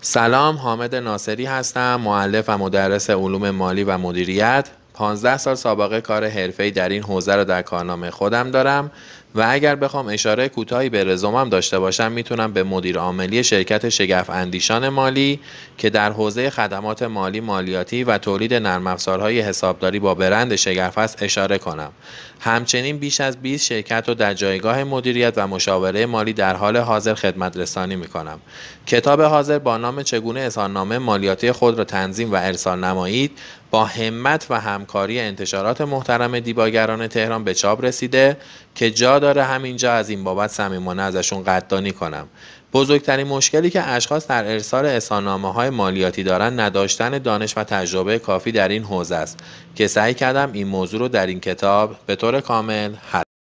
سلام حامد ناصری هستم معلف و مدرس علوم مالی و مدیریت 15 سال سابقه کار حرفه‌ای در این حوزه را در کارنامه خودم دارم و اگر بخوام اشاره کوتاهی به رزومم داشته باشم میتونم به مدیر عاملی شرکت شگف اندیشان مالی که در حوزه خدمات مالی مالیاتی و تولید نرم افزارهای حسابداری با برند شگف است اشاره کنم همچنین بیش از 20 شرکت رو در جایگاه مدیریت و مشاوره مالی در حال حاضر خدمت رسانی می کنم. کتاب حاضر با نام چگونه اظهارنامه مالیاتی خود را تنظیم و ارسال نمایید با همت و همکاری انتشارات محترم دیباگران تهران به چاپ رسیده که جا داره همینجا از این بابت صمیمانه ازشون قدردانی کنم بزرگترین مشکلی که اشخاص در ارسال اسانامه های مالیاتی دارند نداشتن دانش و تجربه کافی در این حوزه است که سعی کردم این موضوع رو در این کتاب به طور کامل حل